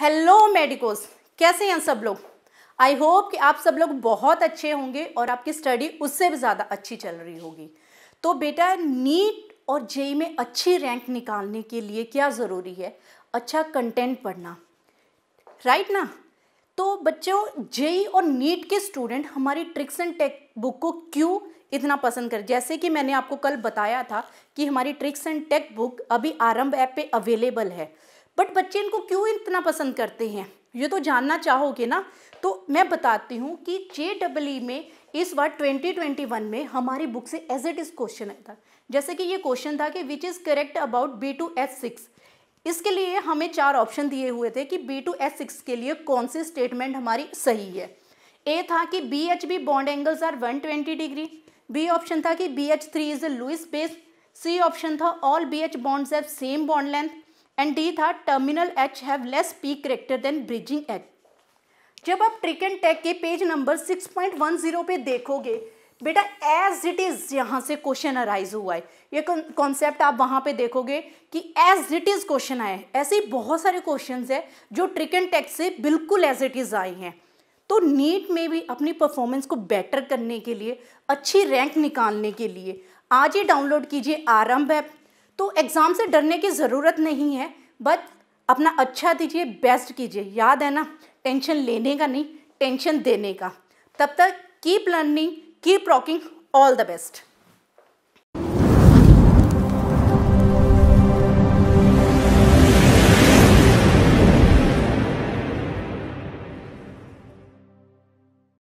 hello medicos कैसे हैं सब लोग आई होप कि आप सब लोग बहुत अच्छे होंगे और आपकी स्टडी उससे भी ज़्यादा अच्छी चल रही होगी तो बेटा नीट और जेई में अच्छी रैंक निकालने के लिए क्या ज़रूरी है अच्छा कंटेंट पढ़ना राइट ना तो बच्चों जेई और नीट के स्टूडेंट हमारी ट्रिक्स एंड टेक बुक को क्यों इतना पसंद कर जैसे कि मैंने आपको कल बताया था कि हमारी ट्रिक्स एंड टेक बुक अभी आरंभ ऐप पे अवेलेबल है बट बच्चे इनको क्यों इतना पसंद करते हैं ये तो जानना चाहोगे ना तो मैं बताती हूँ कि जे डबल ई में इस बार 2021 में हमारी बुक से एज इट इज़ क्वेश्चन आया था जैसे कि ये क्वेश्चन था कि which is correct about B two H six इसके लिए हमें चार ऑप्शन दिए हुए थे कि बी टू एच सिक्स के लिए कौन सी स्टेटमेंट हमारी सही है ए था कि B H B bond angles are 120 degree B option था कि B H three is a Lewis base C option था all B H bonds have same bond length and D था terminal H have less P character than bridging H जब आप trick and tech के page number 6.10 पे देखोगे बेटा as it is यहाँ से क्वेश्चन अराइज हुआ है ये कॉन्सेप्ट आप वहाँ पे देखोगे कि एज इट इज़ क्वेश्चन आए ऐसे ही बहुत सारे क्वेश्चन हैं जो ट्रिक एंड टेक से बिल्कुल एज इट इज़ आए हैं तो नीट में भी अपनी परफॉर्मेंस को बेटर करने के लिए अच्छी रैंक निकालने के लिए आज ही डाउनलोड कीजिए आरंभ ऐप तो एग्ज़ाम से डरने की ज़रूरत नहीं है बट अपना अच्छा दीजिए बेस्ट कीजिए याद है ना टेंशन लेने का नहीं टेंशन देने का तब तक keep learning keep rocking all the best